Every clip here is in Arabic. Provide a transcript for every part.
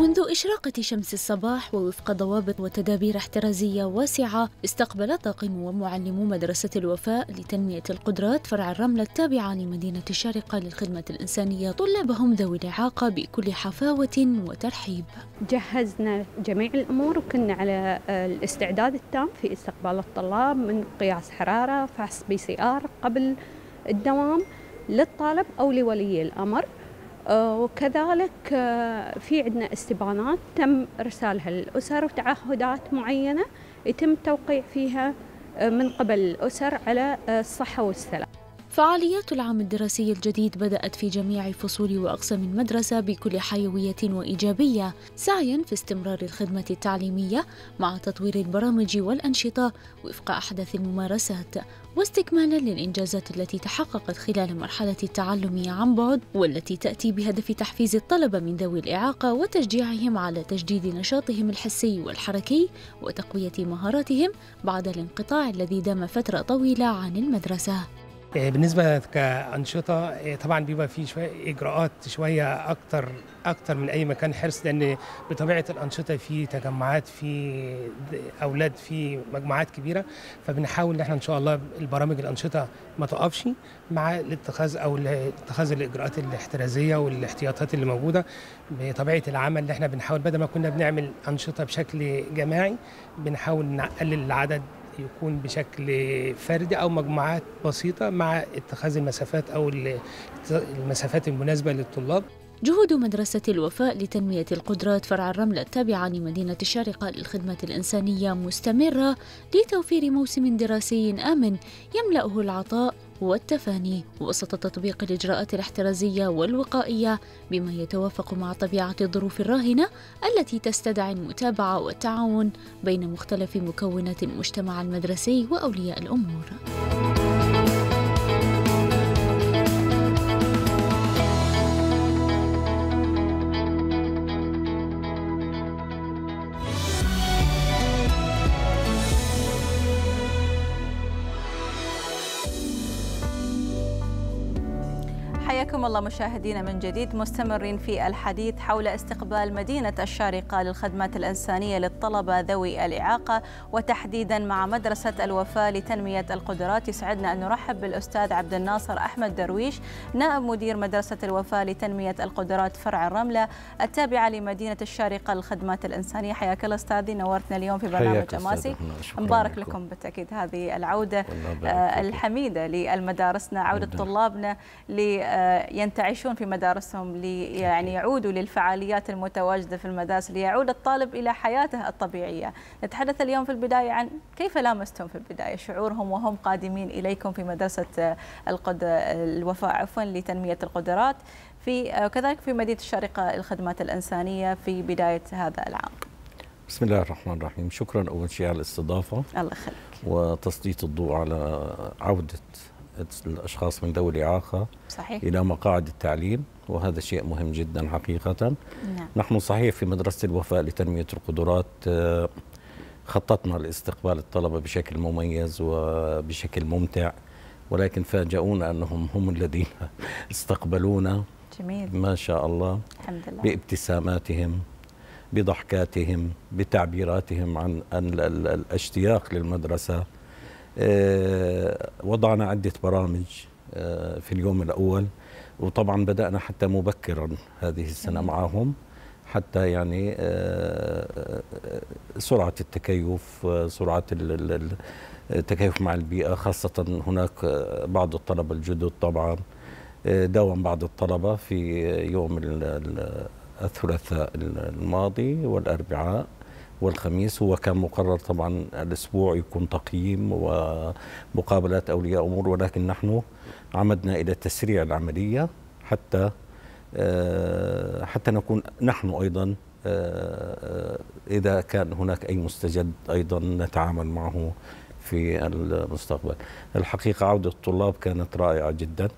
منذ إشراقة شمس الصباح ووفق ضوابط وتدابير احترازية واسعة استقبل طاقم ومعلمو مدرسة الوفاء لتنمية القدرات فرع الرملة التابعة لمدينة الشارقة للخدمة الإنسانية طلابهم ذوي الإعاقة بكل حفاوة وترحيب جهزنا جميع الأمور وكنا على آه، الاستعداد التام في استقبال الطلاب من قياس حرارة فحص بي سي آر قبل الدوام للطالب أو لولي الأمر آه، وكذلك آه، في عندنا استبانات تم ارسالها للاسر وتعهدات معينه يتم التوقيع فيها آه، من قبل الاسر على الصحه والسلام. فعاليات العام الدراسي الجديد بدأت في جميع فصول وأقسام المدرسة بكل حيوية وإيجابية، سعياً في استمرار الخدمة التعليمية مع تطوير البرامج والأنشطة وفق أحدث الممارسات، واستكمالا للإنجازات التي تحققت خلال مرحلة التعلم عن بعد والتي تأتي بهدف تحفيز الطلبة من ذوي الإعاقة وتشجيعهم على تجديد نشاطهم الحسي والحركي وتقوية مهاراتهم بعد الانقطاع الذي دام فترة طويلة عن المدرسة آه، بالنسبه كانشطه آه، طبعا بيبقى في شويه اجراءات شويه اكتر اكتر من اي مكان حرص لان بطبيعه الانشطه في تجمعات في اولاد في مجموعات كبيره فبنحاول ان احنا ان شاء الله البرامج الانشطه ما تقفش مع الاتخاذ او اتخاذ الاجراءات الاحترازيه والاحتياطات اللي موجوده بطبيعه العمل اللي احنا بنحاول بدل ما كنا بنعمل انشطه بشكل جماعي بنحاول نقلل العدد يكون بشكل فردي او مجموعات بسيطه مع اتخاذ المسافات او المسافات المناسبه للطلاب جهود مدرسة الوفاء لتنمية القدرات فرع الرملة التابعة لمدينة الشارقة للخدمة الإنسانية مستمرة لتوفير موسم دراسي آمن يملأه العطاء والتفاني وسط تطبيق الإجراءات الاحترازية والوقائية بما يتوافق مع طبيعة الظروف الراهنة التي تستدعي المتابعة والتعاون بين مختلف مكونات المجتمع المدرسي وأولياء الأمور. حياكم الله مشاهدينا من جديد مستمرين في الحديث حول استقبال مدينة الشارقة للخدمات الإنسانية للطلبة ذوي الإعاقة وتحديدا مع مدرسة الوفاه لتنمية القدرات يسعدنا أن نرحب بالأستاذ عبد الناصر أحمد درويش نائب مدير مدرسة الوفاه لتنمية القدرات فرع الرملة التابعة لمدينة الشارقة للخدمات الإنسانية حياك الله أستاذي نورتنا اليوم في برنامج أماسي مبارك لكم. بالتأكيد هذه العودة آه، الحميدة لمدارسنا عودة طلابنا آه، ينتعشون في مدارسهم لي يعني يعودوا للفعاليات المتواجده في المدارس ليعود الطالب الى حياته الطبيعيه. نتحدث اليوم في البدايه عن كيف لامستم في البدايه شعورهم وهم قادمين اليكم في مدرسه القد الوفاء عفوا لتنميه القدرات في وكذلك في مدينه الشارقه للخدمات الانسانيه في بدايه هذا العام. بسم الله الرحمن الرحيم، شكرا اول شيء على الاستضافه. الله يخليك. وتسليط الضوء على عوده الأشخاص من ذوي الإعاقة صحيح. إلى مقاعد التعليم وهذا شيء مهم جدا حقيقة نعم. نحن صحيح في مدرسة الوفاء لتنمية القدرات آه، خططنا لاستقبال الطلبة بشكل مميز وبشكل ممتع ولكن فاجئونا أنهم هم الذين استقبلونا جميل ما شاء الله الحمد لله بابتساماتهم بضحكاتهم بتعبيراتهم عن الاشتياق للمدرسه آه، وضعنا عدة برامج آه، في اليوم الأول وطبعا بدأنا حتى مبكرا هذه السنة معهم حتى يعني آه، سرعة التكيف سرعة التكيف مع البيئة خاصة هناك بعض الطلبة الجدد طبعا داوم بعض الطلبة في يوم الثلاثاء الماضي والأربعاء والخميس هو كان مقرر طبعا الأسبوع يكون تقييم ومقابلات أولياء أمور ولكن نحن عمدنا إلى تسريع العملية حتى آه، حتى نكون نحن أيضا آه، آه، إذا كان هناك أي مستجد أيضا نتعامل معه في المستقبل الحقيقة عودة الطلاب كانت رائعة جدا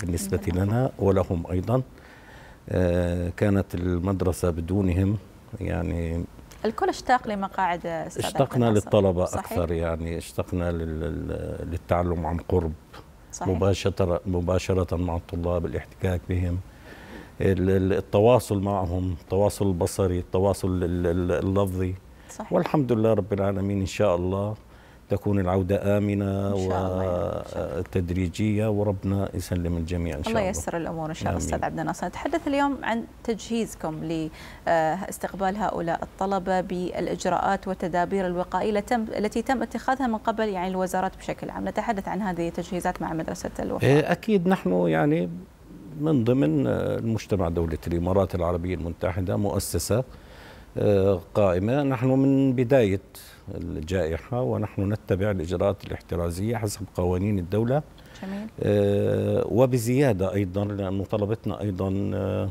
بالنسبة لنا ولهم أيضا كانت المدرسة بدونهم يعني الكل اشتاق لمقاعد اشتقنا للطلبة صحيح؟ أكثر يعني اشتقنا للتعلم عن قرب صحيح. مباشرة مباشرة مع الطلاب الاحتكاك بهم التواصل معهم التواصل البصري التواصل اللفظي صحيح. والحمد لله رب العالمين إن شاء الله تكون العودة آمنة وتدريجية وربنا يسلم الجميع إن شاء الله الله ييسر الأمور إن شاء الله أستاذ عبد الناصر نتحدث اليوم عن تجهيزكم لاستقبال آه، هؤلاء الطلبة بالإجراءات والتدابير الوقائية التي تم اتخاذها من قبل يعني الوزارات بشكل عام نتحدث عن هذه التجهيزات مع مدرسة الوفاء إيه، أكيد نحن يعني من ضمن المجتمع دولة الإمارات العربية المتحدة مؤسسة قائمة نحن من بداية الجائحة ونحن نتبع الإجراءات الاحترازية حسب قوانين الدولة جميل. آه، وبزيادة أيضا لأن طلبتنا أيضا آه،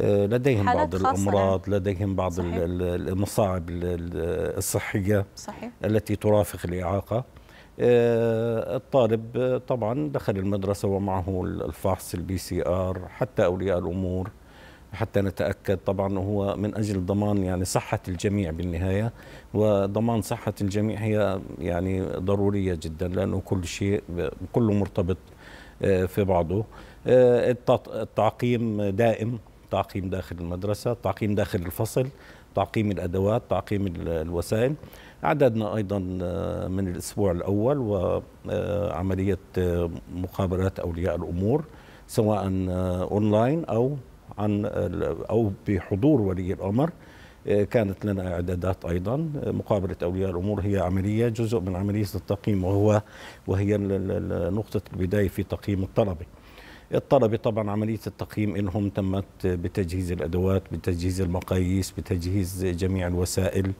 آه، لديهم بعض الأمراض يعني. لديهم بعض صحيح. المصاعب الصحية صحيح. التي ترافق الإعاقة الطالب طبعا دخل المدرسة ومعه الفحص البي سي آر حتى أولياء الأمور حتى نتاكد طبعا هو من اجل ضمان يعني صحه الجميع بالنهايه وضمان صحه الجميع هي يعني ضروريه جدا لانه كل شيء كله مرتبط آه، في بعضه آه، التعقيم دائم تعقيم داخل المدرسه تعقيم داخل الفصل تعقيم الادوات تعقيم الوسائل عددنا ايضا آه، من الاسبوع الاول وعمليه مقابلات اولياء الامور سواء اونلاين او عن او بحضور ولي الامر آه، كانت لنا اعدادات ايضا آه، مقابله اولياء الامور هي عمليه جزء من عمليه التقييم وهو وهي نقطه البدايه في تقييم الطلبه. الطلبه طبعا عمليه التقييم لهم تمت بتجهيز الادوات، بتجهيز المقاييس، بتجهيز جميع الوسائل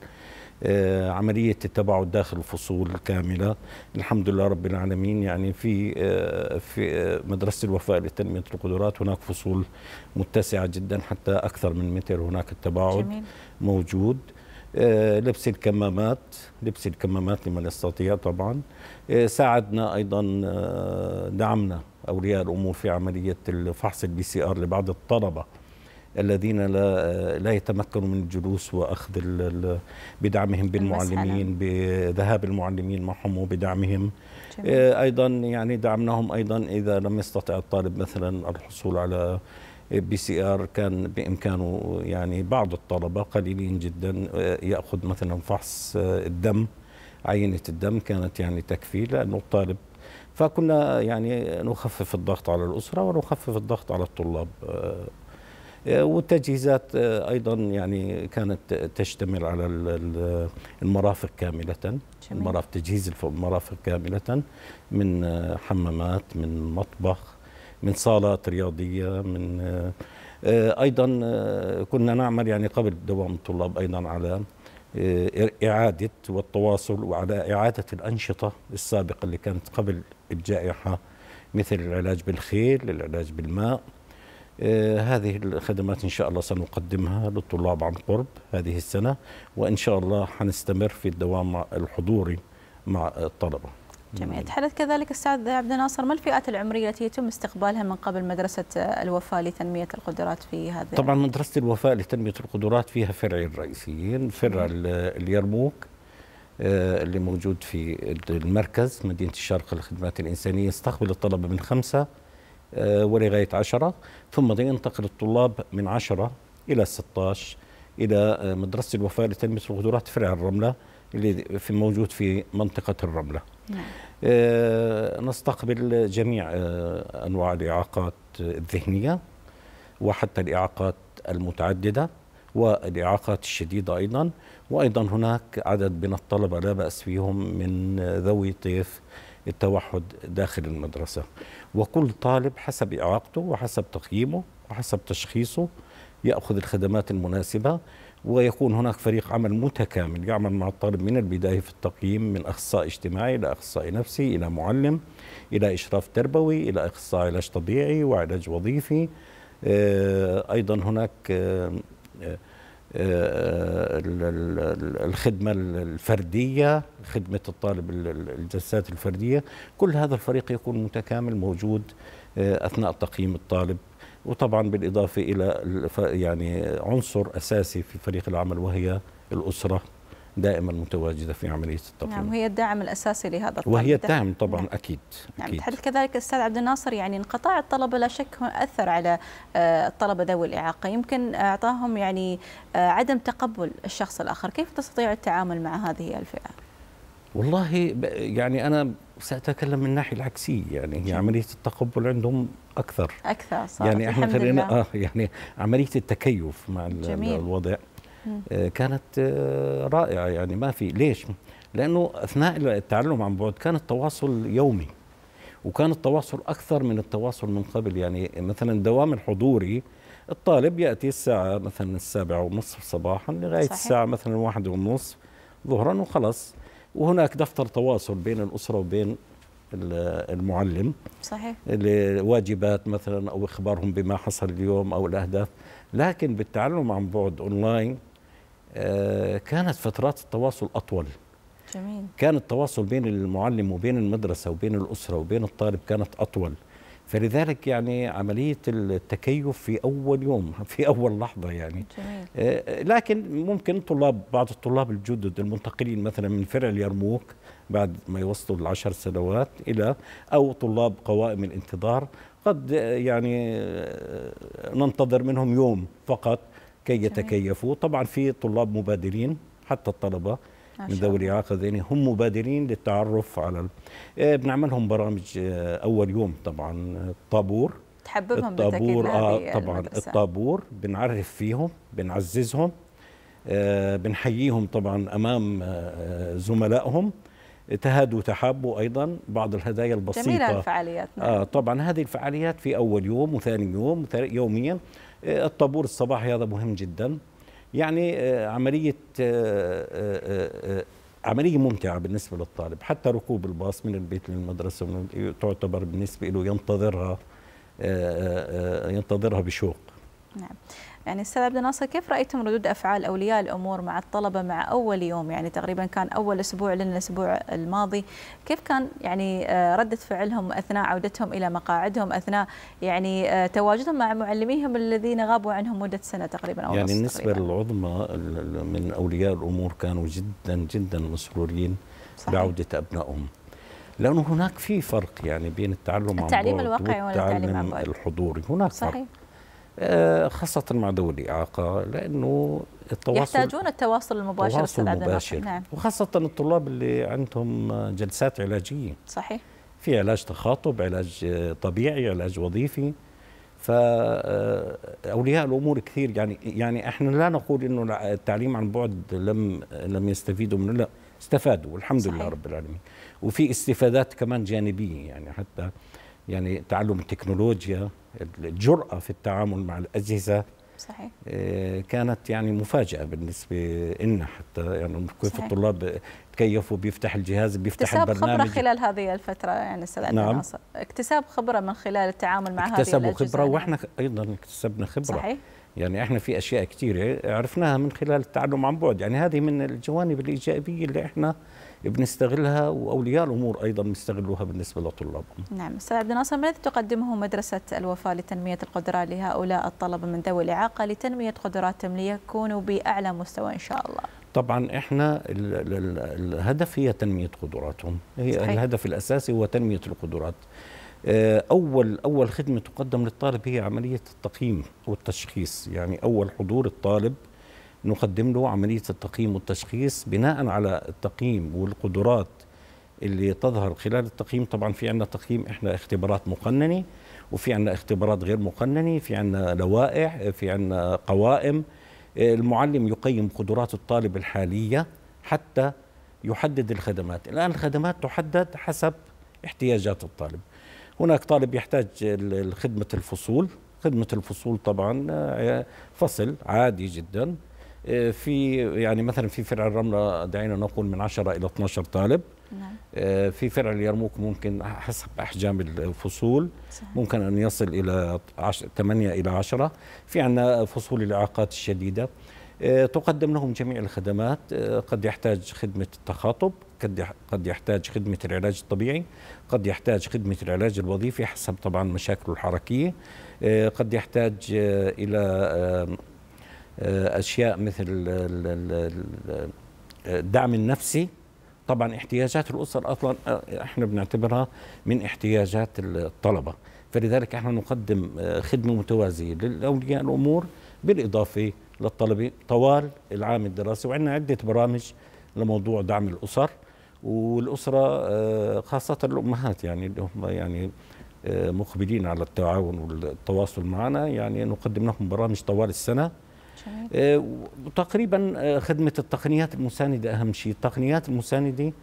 آه، عملية التباعد داخل الفصول كاملة الحمد لله رب العالمين يعني في آه، في آه، مدرسة الوفاء لتنمية القدرات هناك فصول متسعة جدا حتى أكثر من متر هناك التباعد جميل. موجود لبس الكمامات لبس الكمامات لمن يستطيع طبعا ساعدنا أيضا دعمنا أولياء الأمور في عملية الفحص البي سي آر لبعض الطلبة الذين لا لا يتمكنوا من الجلوس واخذ بدعمهم بالمعلمين بذهاب المعلمين معهم وبدعمهم جميل. آه، ايضا يعني دعمناهم ايضا اذا لم يستطع الطالب مثلا الحصول على بي سي ار كان بامكانه يعني بعض الطلبه قليلين جدا آه، ياخذ مثلا فحص آه، الدم عينه الدم كانت يعني تكفي لانه الطالب فكنا يعني نخفف الضغط على الاسره ونخفف الضغط على الطلاب آه، والتجهيزات آه، ايضا يعني كانت تشتمل على المرافق كامله جميل. المرافق تجهيز المرافق كامله من آه، حمامات من مطبخ من صالات رياضيه من ايضا كنا نعمل يعني قبل دوام الطلاب ايضا على إعادة والتواصل وعلى إعادة الأنشطة السابقة اللي كانت قبل الجائحة مثل العلاج بالخيل العلاج بالماء آه، هذه الخدمات إن شاء الله سنقدمها للطلاب عن قرب هذه السنة وإن شاء الله حنستمر في الدوام الحضوري مع الطلبة جميل تحدث كذلك استاذ عبد الناصر ما الفئات العمريه التي يتم استقبالها من قبل مدرسه الوفاء لتنميه القدرات في هذا طبعا مدرسه الوفاء لتنميه القدرات فيها فرعين رئيسيين فرع اليرموك آه، اللي موجود في المركز مدينه الشرق للخدمات الانسانيه يستقبل الطلبه من خمسه آه، ولغاية عشرة ثم ينتقل الطلاب من عشرة إلى 16 إلى آه، مدرسة الوفاة لتنمية القدرات فرع الرملة اللي في موجود في منطقة الرملة نعم. آه، نستقبل جميع أنواع الإعاقات الذهنية وحتى الإعاقات المتعددة والإعاقات الشديدة أيضا وأيضا هناك عدد من الطلبة لا بأس فيهم من ذوي طيف التوحد داخل المدرسة وكل طالب حسب إعاقته وحسب تقييمه وحسب تشخيصه يأخذ الخدمات المناسبة ويكون هناك فريق عمل متكامل يعمل مع الطالب من البداية في التقييم من أخصائي اجتماعي إلى أخصائي نفسي إلى معلم إلى إشراف تربوي إلى أخصائي علاج طبيعي وعلاج وظيفي آه، أيضا هناك آه، آه، آه، الخدمة الفردية خدمة الطالب الجلسات الفردية كل هذا الفريق يكون متكامل موجود آه، أثناء تقييم الطالب وطبعا بالإضافة إلى يعني عنصر أساسي في فريق العمل وهي الأسرة دائما متواجدة في عملية التقييم نعم وهي الداعم الأساسي لهذا الطلب وهي الداعم طبعا نعم. أكيد نعم أكيد. تحدث كذلك أستاذ عبد الناصر يعني انقطاع الطلبة لا شك أثر على آه، الطلبة ذوي الإعاقة يمكن أعطاهم يعني آه، عدم تقبل الشخص الآخر كيف تستطيع التعامل مع هذه الفئة؟ والله يعني أنا سأتكلم من الناحية العكسية يعني هي عملية التقبل عندهم أكثر أكثر صح يعني إحنا خلينا آه يعني عملية التكيف مع جميل. الوضع آه، كانت آه، رائعه يعني ما في ليش؟ لانه اثناء التعلم عن بعد كان التواصل يومي وكان التواصل اكثر من التواصل من قبل يعني مثلا الدوام الحضوري الطالب ياتي الساعه مثلا السابعة ونصف صباحا لغايه صحيح. الساعه مثلا واحدة ونصف ظهرا وخلص وهناك دفتر تواصل بين الاسره وبين المعلم صحيح لواجبات مثلا او اخبارهم بما حصل اليوم او الاهداف لكن بالتعلم عن بعد اونلاين آه، كانت فترات التواصل أطول جميل. كان التواصل بين المعلم وبين المدرسة وبين الأسرة وبين الطالب كانت أطول فلذلك يعني عملية التكيف في أول يوم في أول لحظة يعني جميل. آه، لكن ممكن طلاب بعض الطلاب الجدد المنتقلين مثلا من فرع اليرموك بعد ما يوصلوا العشر سنوات إلى أو طلاب قوائم الانتظار قد يعني آه، ننتظر منهم يوم فقط كي يتكيفوا طبعا في طلاب مبادرين حتى الطلبه من ذوي الإعاقة الذهنية يعني هم مبادرين للتعرف على آه، بنعملهم برامج آه، أول يوم طبعا الطابور تحببهم الطابور آه طبعا المدرسة. الطابور بنعرف فيهم بنعززهم آه بنحييهم طبعا أمام آه زملائهم تهادوا تحابوا ايضا بعض الهدايا البسيطه جميله الفعاليات نعم. آه طبعا هذه الفعاليات في اول يوم وثاني يوم يوميا آه، الطابور الصباحي هذا مهم جدا يعني آه، عملية آه، عملية ممتعة بالنسبة للطالب حتى ركوب الباص من البيت للمدرسة تعتبر بالنسبة له ينتظرها ينتظرها بشوق نعم يعني أستاذ عبد الناصر كيف رأيتم ردود أفعال أولياء الأمور مع الطلبة مع أول يوم يعني تقريبا كان أول أسبوع لنا الأسبوع الماضي كيف كان يعني آه، ردة فعلهم أثناء عودتهم إلى مقاعدهم أثناء يعني آه، تواجدهم مع معلميهم الذين غابوا عنهم مدة سنة تقريبا أو يعني النسبة العظمى من أولياء الأمور كانوا جدا جدا مسرورين صحيح. بعودة أبنائهم لأنه هناك في فرق يعني بين التعلم التعليم الواقعي والتعليم الحضوري هناك صحيح. فرق آه، خاصة مع ذوي الإعاقة لأنه التواصل يحتاجون التواصل المباشر التواصل المباشر نعم. وخاصة الطلاب اللي عندهم جلسات علاجية صحيح في علاج تخاطب علاج طبيعي علاج وظيفي فاولياء آه، الامور كثير يعني يعني احنا لا نقول انه التعليم عن بعد لم لم يستفيدوا منه لا استفادوا والحمد صحيح. لله رب العالمين وفي استفادات كمان جانبيه يعني حتى يعني تعلم التكنولوجيا الجرأة في التعامل مع الأجهزة صحيح. آه، كانت يعني مفاجأة بالنسبة لنا حتى يعني كيف الطلاب تكيفوا بيفتح الجهاز بيفتح اكتساب البرنامج اكتساب خبرة خلال هذه الفترة يعني أستاذ نعم. ناصر اكتساب خبرة من خلال التعامل مع هذه الأجهزة اكتسبوا خبرة وإحنا أيضا اكتسبنا خبرة صحيح يعني احنا في اشياء كثيره عرفناها من خلال التعلم عن بعد يعني هذه من الجوانب الايجابيه اللي احنا بنستغلها واولياء الامور ايضا بيستغلوها بالنسبه لطلابهم. نعم استاذ عبد الناصر ماذا تقدمه مدرسه الوفاء لتنميه القدره لهؤلاء الطلبه من ذوي الاعاقه لتنميه قدراتهم ليكونوا باعلى مستوى ان شاء الله؟ طبعا احنا الهدف هي تنميه قدراتهم، هي صحيح. الهدف الاساسي هو تنميه القدرات. آه، اول اول خدمه تقدم للطالب هي عمليه التقييم والتشخيص يعني اول حضور الطالب نقدم له عمليه التقييم والتشخيص بناء على التقييم والقدرات اللي تظهر خلال التقييم طبعا في عندنا تقييم احنا اختبارات مقننه وفي عندنا اختبارات غير مقننه في عندنا لوائح في عندنا قوائم آه، المعلم يقيم قدرات الطالب الحاليه حتى يحدد الخدمات الان الخدمات تحدد حسب احتياجات الطالب هناك طالب يحتاج لخدمة الفصول خدمة الفصول طبعا آه، فصل عادي جدا آه، في يعني مثلا في فرع الرملة دعينا نقول من 10 إلى 12 طالب نعم. آه، في فرع اليرموك ممكن حسب أحجام الفصول ممكن أن يصل إلى 8 إلى 10 في عندنا فصول الإعاقات الشديدة آه، تقدم لهم جميع الخدمات آه، قد يحتاج خدمة التخاطب قد يحتاج خدمة العلاج الطبيعي قد يحتاج خدمة العلاج الوظيفي حسب طبعا مشاكله الحركية آه، قد يحتاج إلى أشياء مثل الدعم النفسي طبعا احتياجات الأسر أصلا احنا بنعتبرها من احتياجات الطلبة فلذلك احنا نقدم خدمة متوازية لأولياء الأمور بالإضافة للطلبه طوال العام الدراسي وعندنا عده برامج لموضوع دعم الاسر والاسره آه، خاصه الامهات يعني اللي هم يعني آه، مقبلين على التعاون والتواصل معنا يعني نقدم لهم برامج طوال السنه آه، وتقريبا خدمه التقنيات المسانده اهم شيء التقنيات المسانده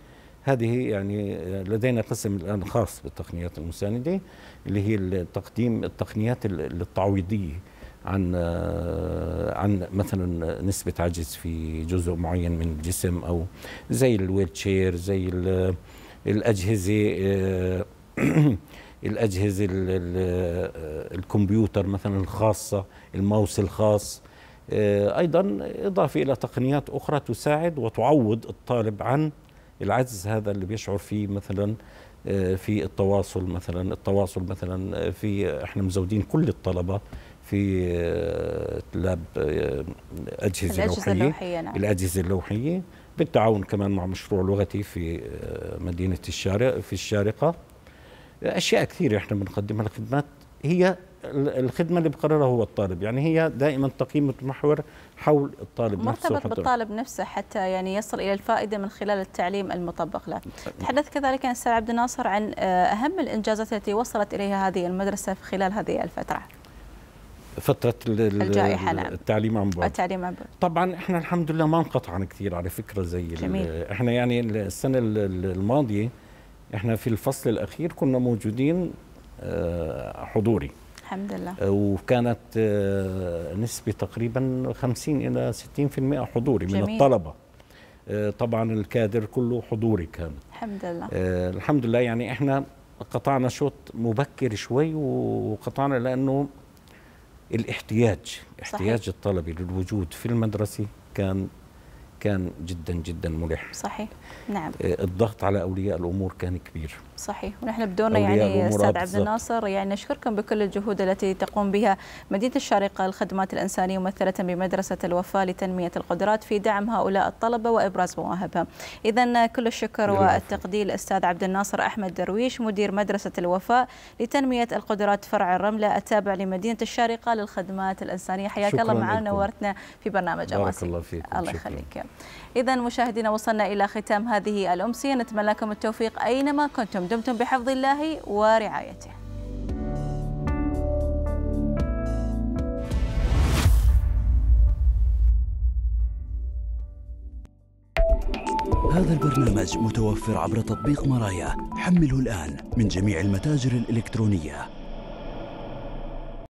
هذه يعني لدينا قسم الان خاص بالتقنيات المسانده اللي هي تقديم التقنيات التعويضيه عن عن مثلا نسبه عجز في جزء معين من الجسم او زي الويل تشير زي الاجهزه آه، الاجهزه آه، الكمبيوتر مثلا الخاصه الماوس الخاص آه، ايضا اضافه الى تقنيات اخرى تساعد وتعوض الطالب عن العجز هذا اللي بيشعر فيه مثلا في التواصل مثلا التواصل مثلا في احنا مزودين كل الطلبه في آه، لاب أجهزة, الأجهزة لوحية, اللوحية نعم. الأجهزة اللوحية بالتعاون كمان مع مشروع لغتي في آه، مدينة الشارق في الشارقة أشياء كثيرة إحنا بنقدمها لخدمات هي الخدمة اللي بقررها هو الطالب يعني هي دائما تقييم المحور حول الطالب نفسه مرتبط بالطالب نفسه حتى يعني يصل إلى الفائدة من خلال التعليم المطبق له تحدث كذلك عن السيد عبد الناصر عن آه، أهم الإنجازات التي وصلت إليها هذه المدرسة في خلال هذه الفترة فتره الجائحه نعم التعليم عن بعد التعليم عن بعد طبعا احنا الحمد لله ما انقطعنا كثير على فكره زي جميل. احنا يعني السنه الماضيه احنا في الفصل الاخير كنا موجودين آه، حضوري الحمد لله آه، وكانت آه، نسبه تقريبا 50 الى 60% حضوري جميل. من الطلبه طبعا الكادر كله حضوري كان الحمد لله الحمد لله يعني احنا قطعنا شوط مبكر شوي وقطعنا لانه الاحتياج احتياج الطلبه للوجود في المدرسه كان كان جدا جدا ملح صحيح نعم آه، الضغط على اولياء الامور كان كبير صحيح ونحن بدورنا يعني آه، استاذ عبد الناصر يعني نشكركم بكل الجهود التي تقوم بها مدينه الشارقه للخدمات الانسانيه ممثله بمدرسه الوفاء لتنميه القدرات في دعم هؤلاء الطلبه وابراز مواهبهم. اذا كل الشكر والتقدير للاستاذ عبد الناصر احمد درويش مدير مدرسه الوفاء لتنميه القدرات فرع الرمله التابع لمدينه الشارقه للخدمات الانسانيه حياك الله معنا نورتنا في برنامج بارك الله فيك الله يخليك. اذا مشاهدينا وصلنا الى ختام هذه الامسيه نتمنى لكم التوفيق اينما كنتم دمتم بحفظ الله ورعايته هذا البرنامج متوفر عبر تطبيق مرايا حمله الآن من جميع المتاجر الإلكترونية